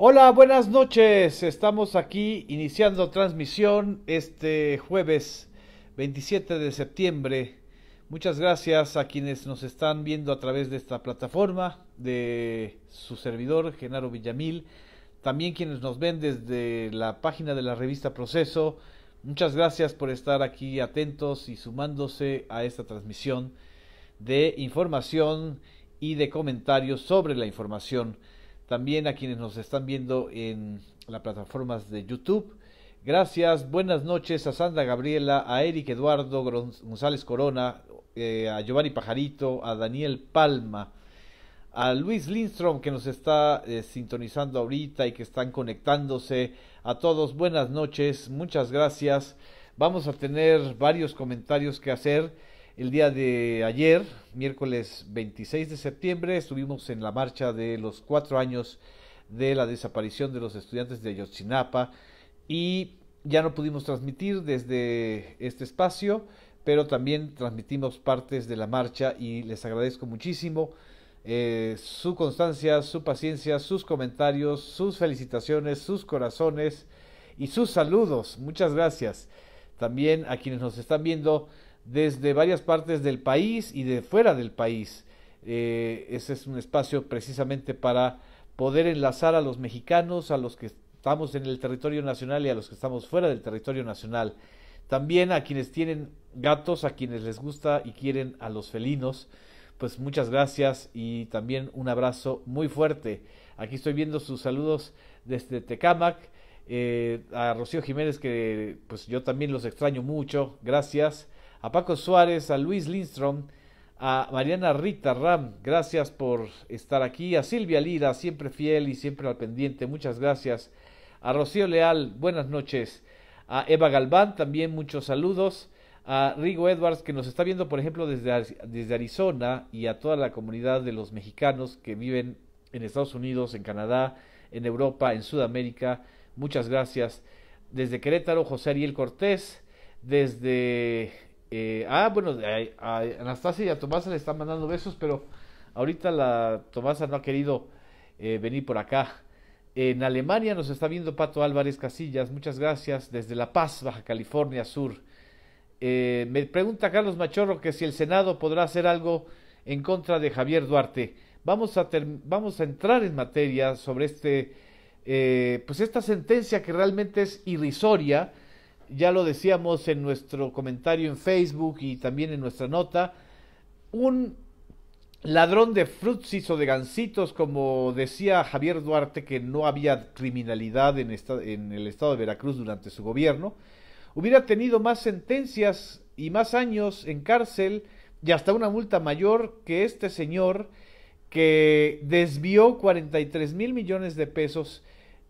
Hola, buenas noches. Estamos aquí iniciando transmisión este jueves 27 de septiembre. Muchas gracias a quienes nos están viendo a través de esta plataforma de su servidor Genaro Villamil. También quienes nos ven desde la página de la revista Proceso. Muchas gracias por estar aquí atentos y sumándose a esta transmisión de información y de comentarios sobre la información también a quienes nos están viendo en las plataformas de YouTube. Gracias, buenas noches a Sandra Gabriela, a Eric Eduardo González Corona, eh, a Giovanni Pajarito, a Daniel Palma, a Luis Lindstrom que nos está eh, sintonizando ahorita y que están conectándose. A todos, buenas noches, muchas gracias. Vamos a tener varios comentarios que hacer. El día de ayer, miércoles 26 de septiembre, estuvimos en la marcha de los cuatro años de la desaparición de los estudiantes de Ayotzinapa y ya no pudimos transmitir desde este espacio, pero también transmitimos partes de la marcha y les agradezco muchísimo eh, su constancia, su paciencia, sus comentarios, sus felicitaciones, sus corazones y sus saludos. Muchas gracias. También a quienes nos están viendo desde varias partes del país y de fuera del país. Eh, ese es un espacio precisamente para poder enlazar a los mexicanos, a los que estamos en el territorio nacional y a los que estamos fuera del territorio nacional. También a quienes tienen gatos, a quienes les gusta y quieren a los felinos, pues muchas gracias y también un abrazo muy fuerte. Aquí estoy viendo sus saludos desde Tecamac, eh, a Rocío Jiménez, que pues yo también los extraño mucho, gracias a Paco Suárez, a Luis Lindstrom, a Mariana Rita Ram, gracias por estar aquí, a Silvia Lira, siempre fiel y siempre al pendiente, muchas gracias, a Rocío Leal, buenas noches, a Eva Galván, también muchos saludos, a Rigo Edwards, que nos está viendo, por ejemplo, desde, desde Arizona, y a toda la comunidad de los mexicanos que viven en Estados Unidos, en Canadá, en Europa, en Sudamérica, muchas gracias. Desde Querétaro, José Ariel Cortés, desde eh, ah, bueno, a, Anastasia y a Tomasa le están mandando besos, pero ahorita la Tomasa no ha querido eh, venir por acá. En Alemania nos está viendo Pato Álvarez Casillas, muchas gracias, desde La Paz, Baja California Sur. Eh, me pregunta Carlos Machorro que si el Senado podrá hacer algo en contra de Javier Duarte. Vamos a, vamos a entrar en materia sobre este, eh, pues esta sentencia que realmente es irrisoria ya lo decíamos en nuestro comentario en Facebook y también en nuestra nota, un ladrón de frutsis o de gansitos, como decía Javier Duarte, que no había criminalidad en, en el estado de Veracruz durante su gobierno, hubiera tenido más sentencias y más años en cárcel y hasta una multa mayor que este señor que desvió tres mil millones de pesos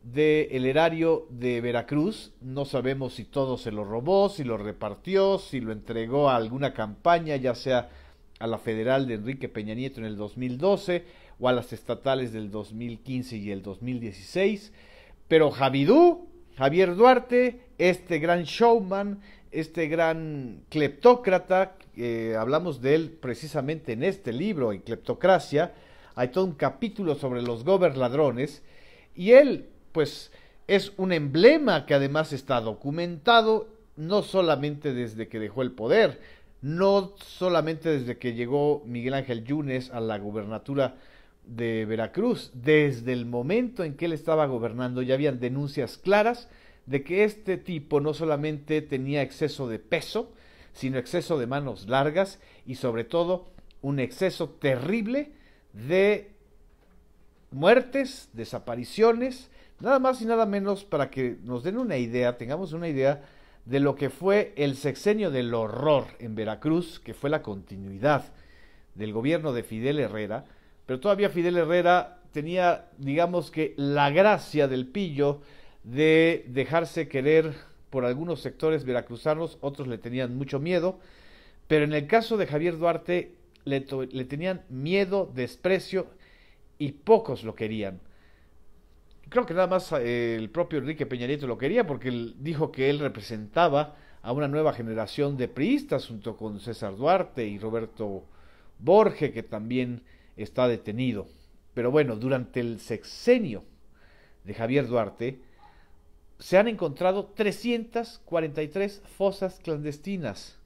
del erario de Veracruz. No sabemos si todo se lo robó, si lo repartió, si lo entregó a alguna campaña, ya sea a la federal de Enrique Peña Nieto en el 2012 o a las estatales del 2015 y el 2016. Pero Javidú, Javier Duarte, este gran showman, este gran cleptócrata, eh, hablamos de él precisamente en este libro, en Cleptocracia, hay todo un capítulo sobre los gober ladrones, y él pues es un emblema que además está documentado no solamente desde que dejó el poder, no solamente desde que llegó Miguel Ángel Yunes a la gubernatura de Veracruz, desde el momento en que él estaba gobernando ya habían denuncias claras de que este tipo no solamente tenía exceso de peso, sino exceso de manos largas y sobre todo un exceso terrible de muertes, desapariciones, Nada más y nada menos para que nos den una idea, tengamos una idea de lo que fue el sexenio del horror en Veracruz, que fue la continuidad del gobierno de Fidel Herrera, pero todavía Fidel Herrera tenía, digamos que, la gracia del pillo de dejarse querer por algunos sectores veracruzanos, otros le tenían mucho miedo, pero en el caso de Javier Duarte le, le tenían miedo, desprecio y pocos lo querían creo que nada más eh, el propio Enrique Peña lo quería porque él dijo que él representaba a una nueva generación de priistas junto con César Duarte y Roberto Borge, que también está detenido. Pero bueno, durante el sexenio de Javier Duarte se han encontrado 343 fosas clandestinas.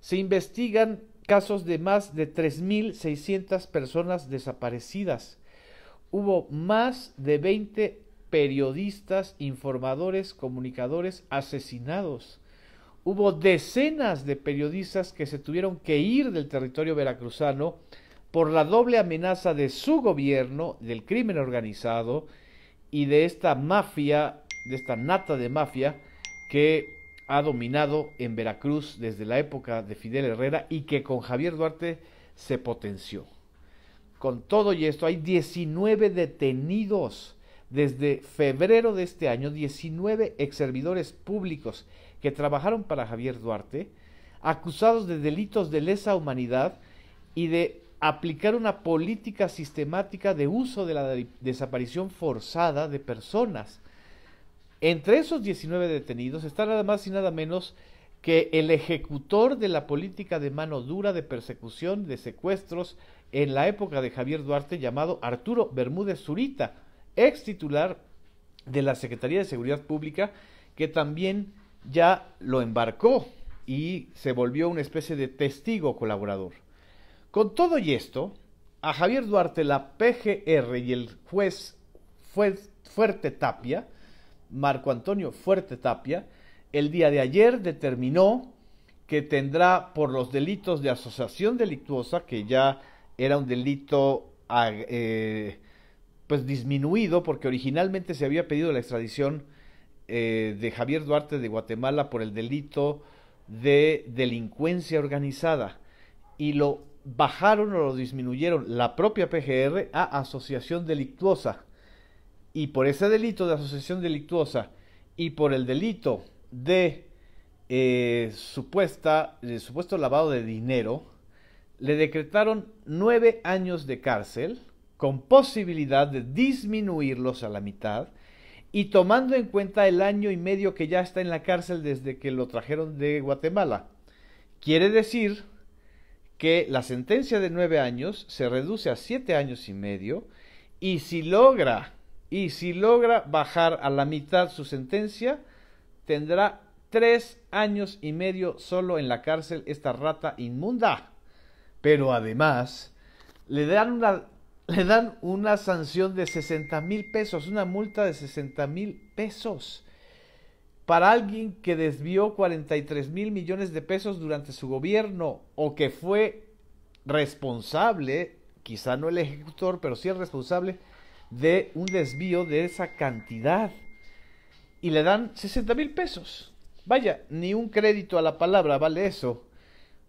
Se investigan casos de más de 3.600 personas desaparecidas hubo más de 20 periodistas, informadores, comunicadores asesinados. Hubo decenas de periodistas que se tuvieron que ir del territorio veracruzano por la doble amenaza de su gobierno, del crimen organizado y de esta mafia, de esta nata de mafia que ha dominado en Veracruz desde la época de Fidel Herrera y que con Javier Duarte se potenció. Con todo y esto, hay 19 detenidos desde febrero de este año, 19 ex servidores públicos que trabajaron para Javier Duarte, acusados de delitos de lesa humanidad y de aplicar una política sistemática de uso de la desaparición forzada de personas. Entre esos 19 detenidos está nada más y nada menos que el ejecutor de la política de mano dura de persecución, de secuestros, en la época de Javier Duarte llamado Arturo Bermúdez Zurita, ex titular de la Secretaría de Seguridad Pública, que también ya lo embarcó y se volvió una especie de testigo colaborador. Con todo y esto, a Javier Duarte la PGR y el juez Fuerte Tapia, Marco Antonio Fuerte Tapia, el día de ayer determinó que tendrá por los delitos de asociación delictuosa, que ya era un delito eh, pues disminuido porque originalmente se había pedido la extradición eh, de Javier Duarte de Guatemala por el delito de delincuencia organizada y lo bajaron o lo disminuyeron la propia PGR a asociación delictuosa y por ese delito de asociación delictuosa y por el delito de eh, supuesta de supuesto lavado de dinero le decretaron nueve años de cárcel con posibilidad de disminuirlos a la mitad y tomando en cuenta el año y medio que ya está en la cárcel desde que lo trajeron de Guatemala. Quiere decir que la sentencia de nueve años se reduce a siete años y medio y si logra y si logra bajar a la mitad su sentencia tendrá tres años y medio solo en la cárcel esta rata inmunda. Pero además, le dan una, le dan una sanción de 60 mil pesos, una multa de 60 mil pesos para alguien que desvió 43 mil millones de pesos durante su gobierno o que fue responsable, quizá no el ejecutor, pero sí el responsable de un desvío de esa cantidad. Y le dan 60 mil pesos. Vaya, ni un crédito a la palabra vale eso.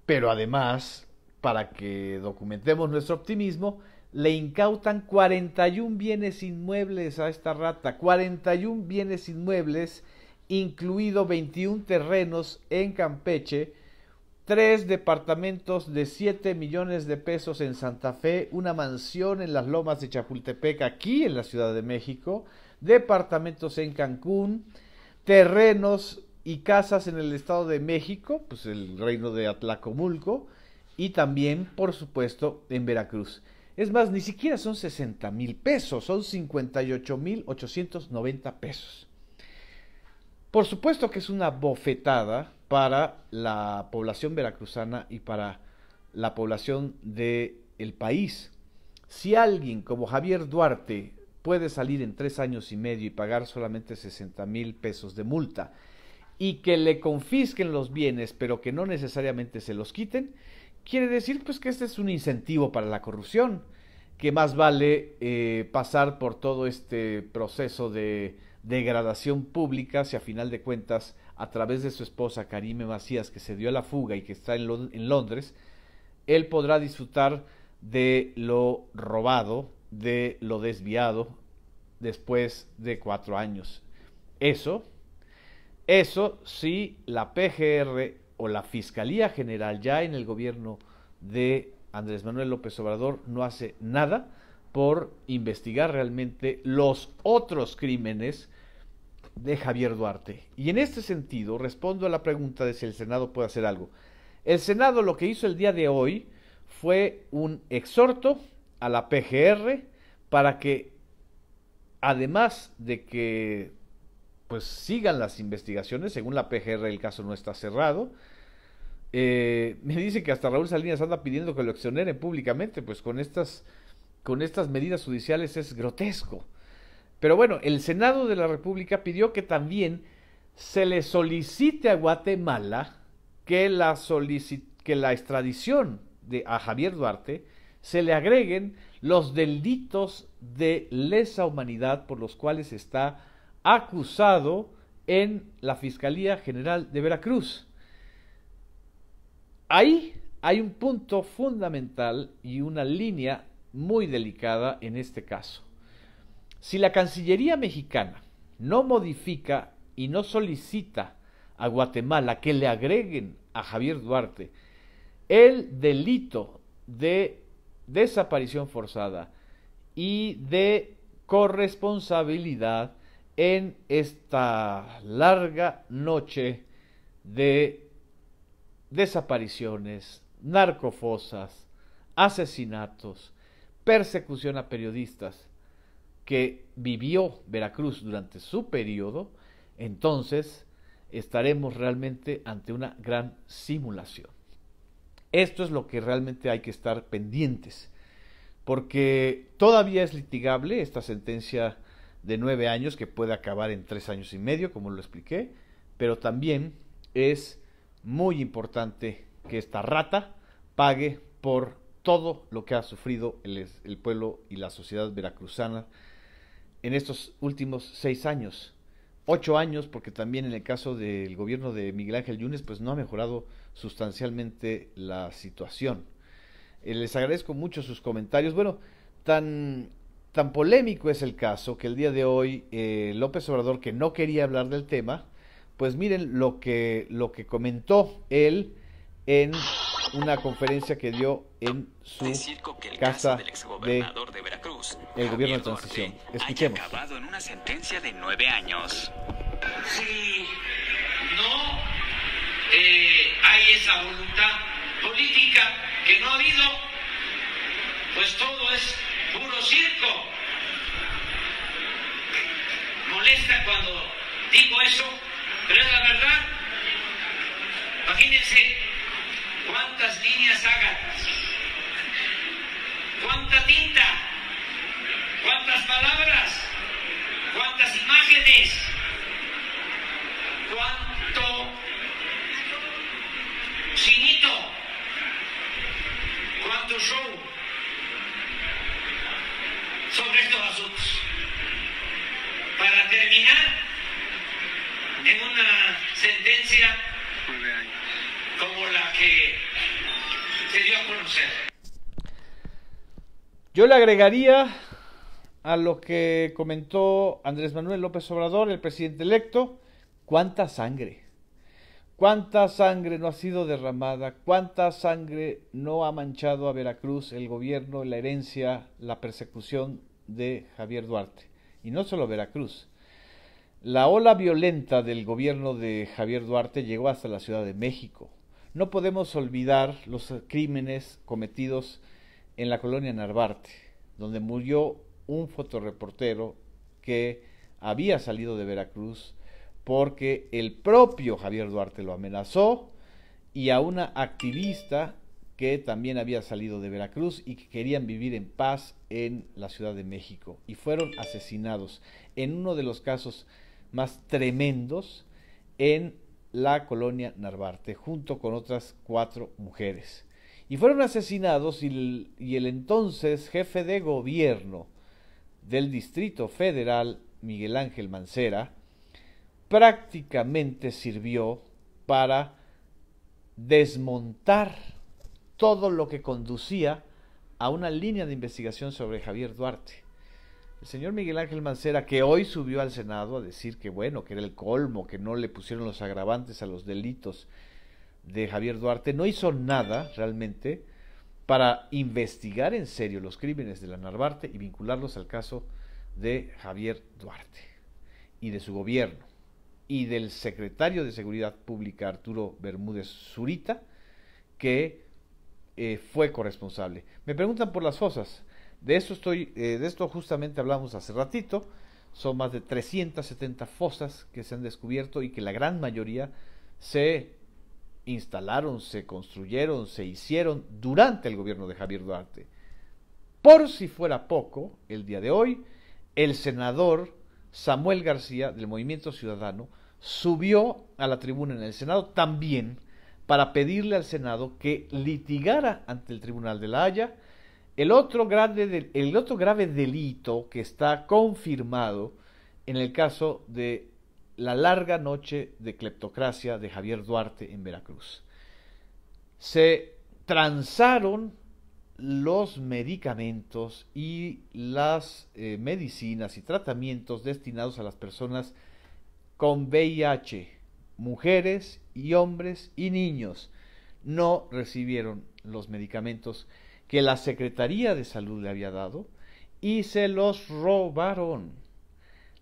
Pero además para que documentemos nuestro optimismo, le incautan 41 bienes inmuebles a esta rata, 41 bienes inmuebles, incluido 21 terrenos en Campeche, tres departamentos de 7 millones de pesos en Santa Fe, una mansión en las lomas de Chapultepec, aquí en la Ciudad de México, departamentos en Cancún, terrenos y casas en el Estado de México, pues el reino de Atlacomulco, y también, por supuesto, en Veracruz. Es más, ni siquiera son 60 mil pesos, son 58 mil 890 pesos. Por supuesto que es una bofetada para la población veracruzana y para la población del el país. Si alguien como Javier Duarte puede salir en tres años y medio y pagar solamente 60 mil pesos de multa y que le confisquen los bienes pero que no necesariamente se los quiten, Quiere decir pues que este es un incentivo para la corrupción, que más vale eh, pasar por todo este proceso de degradación pública si a final de cuentas a través de su esposa Karime Macías que se dio a la fuga y que está en, Londres, él podrá disfrutar de lo robado, de lo desviado después de cuatro años. Eso, eso sí, la PGR o la Fiscalía General ya en el gobierno de Andrés Manuel López Obrador no hace nada por investigar realmente los otros crímenes de Javier Duarte. Y en este sentido respondo a la pregunta de si el Senado puede hacer algo. El Senado lo que hizo el día de hoy fue un exhorto a la PGR para que, además de que pues sigan las investigaciones, según la PGR el caso no está cerrado, eh, me dice que hasta Raúl Salinas anda pidiendo que lo exoneren públicamente, pues con estas, con estas medidas judiciales es grotesco. Pero bueno, el Senado de la República pidió que también se le solicite a Guatemala que la, que la extradición de, a Javier Duarte se le agreguen los delitos de lesa humanidad por los cuales está acusado en la Fiscalía General de Veracruz. Ahí hay un punto fundamental y una línea muy delicada en este caso. Si la Cancillería mexicana no modifica y no solicita a Guatemala que le agreguen a Javier Duarte el delito de desaparición forzada y de corresponsabilidad en esta larga noche de desapariciones, narcofosas, asesinatos, persecución a periodistas que vivió Veracruz durante su periodo, entonces estaremos realmente ante una gran simulación. Esto es lo que realmente hay que estar pendientes, porque todavía es litigable esta sentencia de nueve años que puede acabar en tres años y medio, como lo expliqué, pero también es muy importante que esta rata pague por todo lo que ha sufrido el, pueblo y la sociedad veracruzana en estos últimos seis años. Ocho años, porque también en el caso del gobierno de Miguel Ángel Yunes, pues no ha mejorado sustancialmente la situación. Eh, les agradezco mucho sus comentarios. Bueno, tan, tan polémico es el caso que el día de hoy eh, López Obrador, que no quería hablar del tema, pues miren lo que, lo que comentó él en una conferencia que dio en su que casa del exgobernador de, Veracruz, el gobierno de transición. Escuchemos. acabado en una sentencia de nueve años. Si no eh, hay esa voluntad política que no ha habido, pues todo es puro circo. Molesta cuando digo eso pero es la verdad. Imagínense cuántas líneas hagan, cuánta tinta, cuántas palabras, cuántas imágenes, cuánto sinito, cuánto show sobre estos asuntos. Para terminar, en una sentencia como la que se dio a conocer. Yo le agregaría a lo que comentó Andrés Manuel López Obrador, el presidente electo, cuánta sangre. ¿Cuánta sangre no ha sido derramada? ¿Cuánta sangre no ha manchado a Veracruz el gobierno, la herencia, la persecución de Javier Duarte? Y no solo Veracruz, la ola violenta del gobierno de Javier Duarte llegó hasta la Ciudad de México. No podemos olvidar los crímenes cometidos en la colonia Narvarte, donde murió un fotoreportero que había salido de Veracruz porque el propio Javier Duarte lo amenazó y a una activista que también había salido de Veracruz y que querían vivir en paz en la Ciudad de México y fueron asesinados en uno de los casos más tremendos en la colonia Narvarte, junto con otras cuatro mujeres. Y fueron asesinados y el, el entonces jefe de gobierno del Distrito Federal, Miguel Ángel Mancera, prácticamente sirvió para desmontar todo lo que conducía a una línea de investigación sobre Javier Duarte. El señor Miguel Ángel Mancera, que hoy subió al Senado a decir que bueno, que era el colmo, que no le pusieron los agravantes a los delitos de Javier Duarte, no hizo nada realmente para investigar en serio los crímenes de la Narvarte y vincularlos al caso de Javier Duarte y de su gobierno y del secretario de Seguridad Pública Arturo Bermúdez Zurita, que eh, fue corresponsable. Me preguntan por las fosas. De eso estoy, eh, de esto justamente hablamos hace ratito. Son más de 370 fosas que se han descubierto y que la gran mayoría se instalaron, se construyeron, se hicieron durante el gobierno de Javier Duarte. Por si fuera poco, el día de hoy, el senador Samuel García del Movimiento Ciudadano subió a la tribuna en el Senado también para pedirle al Senado que litigara ante el Tribunal de la Haya el otro, el otro grave delito que está confirmado en el caso de la larga noche de cleptocracia de Javier Duarte en Veracruz. Se transaron los medicamentos y las eh, medicinas y tratamientos destinados a las personas con VIH, mujeres y hombres y niños. No recibieron los medicamentos que la Secretaría de Salud le había dado y se los robaron.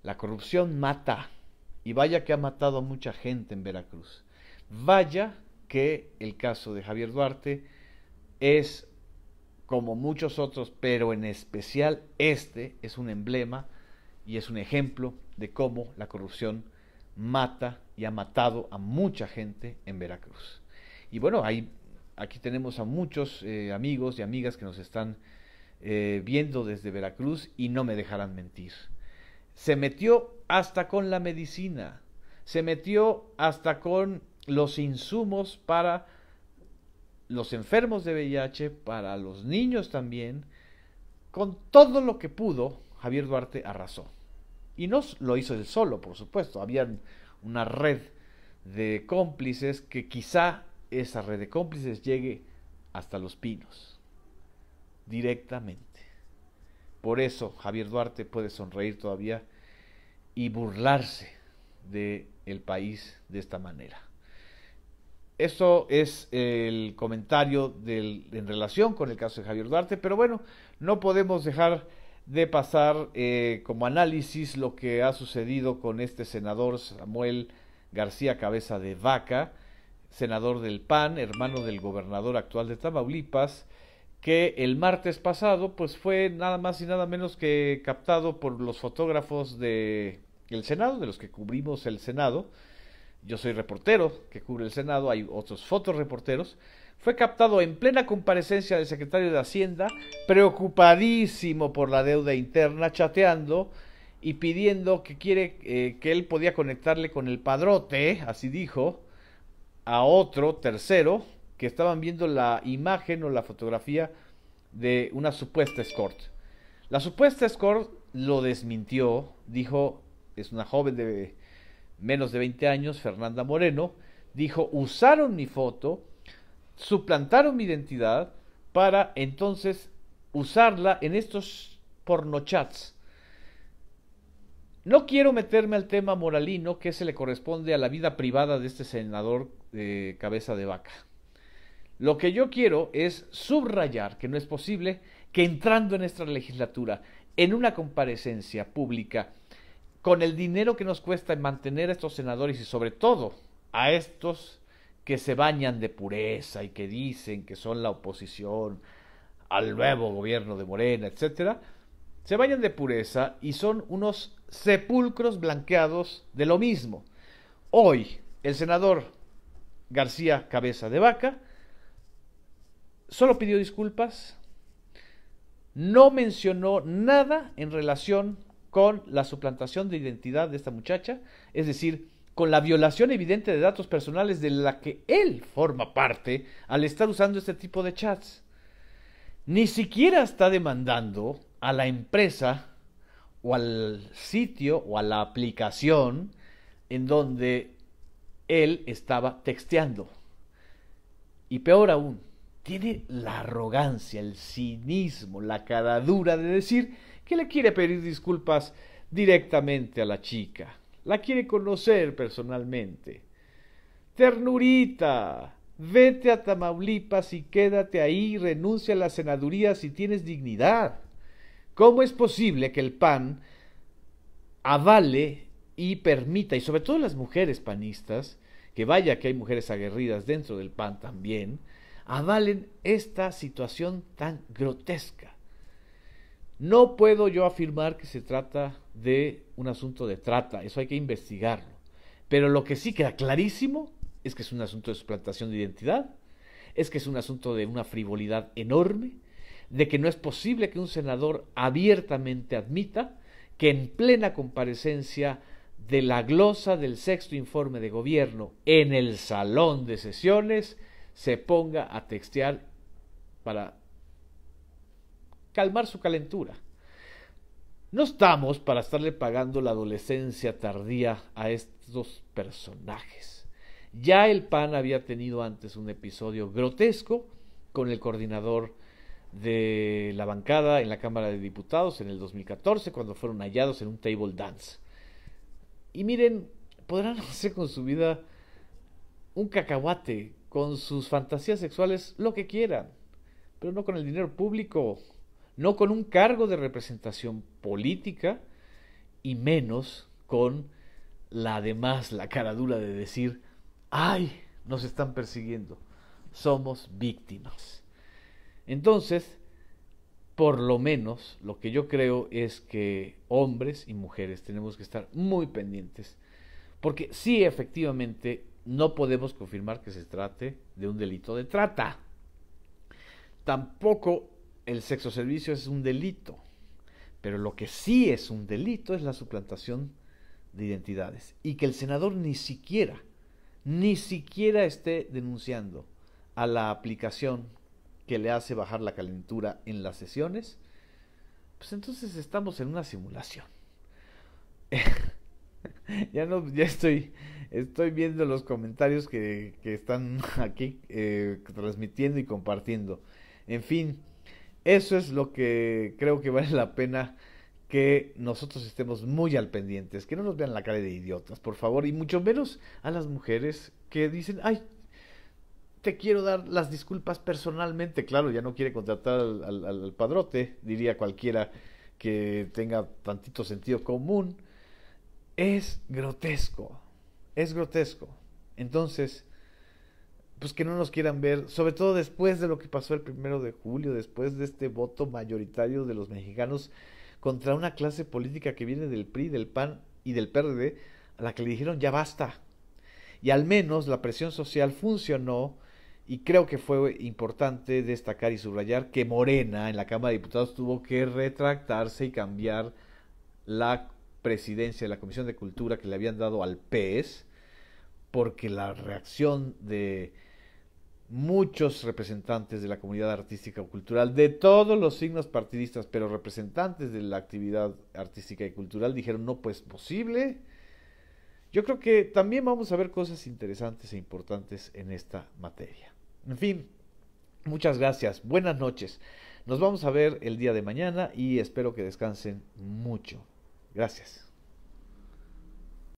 La corrupción mata y vaya que ha matado a mucha gente en Veracruz. Vaya que el caso de Javier Duarte es, como muchos otros, pero en especial este, es un emblema y es un ejemplo de cómo la corrupción mata y ha matado a mucha gente en Veracruz. Y bueno, hay aquí tenemos a muchos eh, amigos y amigas que nos están eh, viendo desde Veracruz y no me dejarán mentir. Se metió hasta con la medicina, se metió hasta con los insumos para los enfermos de VIH, para los niños también. Con todo lo que pudo, Javier Duarte arrasó. Y no lo hizo él solo, por supuesto. Había una red de cómplices que quizá esa red de cómplices llegue hasta los pinos, directamente. Por eso Javier Duarte puede sonreír todavía y burlarse del el país de esta manera. eso es el comentario del, en relación con el caso de Javier Duarte, pero bueno, no podemos dejar de pasar eh, como análisis lo que ha sucedido con este senador Samuel García Cabeza de Vaca, senador del PAN, hermano del gobernador actual de Tamaulipas, que el martes pasado pues fue nada más y nada menos que captado por los fotógrafos de el Senado, de los que cubrimos el Senado. Yo soy reportero que cubre el Senado, hay otros fotoreporteros. Fue captado en plena comparecencia del secretario de Hacienda, preocupadísimo por la deuda interna, chateando y pidiendo que quiere eh, que él podía conectarle con el padrote, así dijo, a otro tercero que estaban viendo la imagen o la fotografía de una supuesta escort. La supuesta escort lo desmintió, dijo, es una joven de menos de 20 años, Fernanda Moreno, dijo, usaron mi foto, suplantaron mi identidad para entonces usarla en estos pornochats no quiero meterme al tema moralino que se le corresponde a la vida privada de este senador de cabeza de vaca. Lo que yo quiero es subrayar que no es posible que entrando en esta legislatura, en una comparecencia pública, con el dinero que nos cuesta mantener a estos senadores y sobre todo a estos que se bañan de pureza y que dicen que son la oposición al nuevo gobierno de Morena, etcétera, se bañan de pureza y son unos sepulcros blanqueados de lo mismo. Hoy, el senador García Cabeza de Vaca solo pidió disculpas, no mencionó nada en relación con la suplantación de identidad de esta muchacha, es decir, con la violación evidente de datos personales de la que él forma parte al estar usando este tipo de chats. Ni siquiera está demandando a la empresa o al sitio o a la aplicación en donde él estaba texteando. Y peor aún, tiene la arrogancia, el cinismo, la cadadura de decir que le quiere pedir disculpas directamente a la chica. La quiere conocer personalmente. Ternurita, vete a Tamaulipas y quédate ahí, renuncia a la senaduría si tienes dignidad. ¿Cómo es posible que el PAN avale y permita, y sobre todo las mujeres panistas, que vaya que hay mujeres aguerridas dentro del PAN también, avalen esta situación tan grotesca? No puedo yo afirmar que se trata de un asunto de trata, eso hay que investigarlo. Pero lo que sí queda clarísimo es que es un asunto de suplantación de identidad, es que es un asunto de una frivolidad enorme, de que no es posible que un senador abiertamente admita que en plena comparecencia de la glosa del sexto informe de gobierno en el salón de sesiones se ponga a textear para calmar su calentura. No estamos para estarle pagando la adolescencia tardía a estos personajes. Ya el PAN había tenido antes un episodio grotesco con el coordinador de la bancada en la Cámara de Diputados en el 2014 cuando fueron hallados en un table dance. Y miren, podrán hacer con su vida un cacahuate, con sus fantasías sexuales, lo que quieran, pero no con el dinero público, no con un cargo de representación política y menos con la además la cara dura de decir, ay, nos están persiguiendo, somos víctimas. Entonces, por lo menos lo que yo creo es que hombres y mujeres tenemos que estar muy pendientes, porque sí efectivamente no podemos confirmar que se trate de un delito de trata. Tampoco el sexo servicio es un delito, pero lo que sí es un delito es la suplantación de identidades y que el senador ni siquiera, ni siquiera esté denunciando a la aplicación que le hace bajar la calentura en las sesiones, pues entonces estamos en una simulación. ya no, ya estoy, estoy viendo los comentarios que, están aquí eh, transmitiendo y compartiendo. En fin, eso es lo que creo que vale la pena que nosotros estemos muy al es que no nos vean la cara de idiotas, por favor, y mucho menos a las mujeres que dicen, ay, te quiero dar las disculpas personalmente. Claro, ya no quiere contratar al, padrote, diría cualquiera que tenga tantito sentido común. Es grotesco, es grotesco. Entonces, pues que no nos quieran ver, sobre todo después de lo que pasó el primero de julio, después de este voto mayoritario de los mexicanos contra una clase política que viene del PRI, del PAN y del PRD, a la que le dijeron ya basta. Y al menos la presión social funcionó y creo que fue importante destacar y subrayar que Morena en la Cámara de Diputados tuvo que retractarse y cambiar la presidencia de la Comisión de Cultura que le habían dado al PES, porque la reacción de muchos representantes de la comunidad artística o cultural, de todos los signos partidistas, pero representantes de la actividad artística y cultural, dijeron, no, pues posible. Yo creo que también vamos a ver cosas interesantes e importantes en esta materia. En fin, muchas gracias, buenas noches. Nos vamos a ver el día de mañana y espero que descansen mucho. Gracias.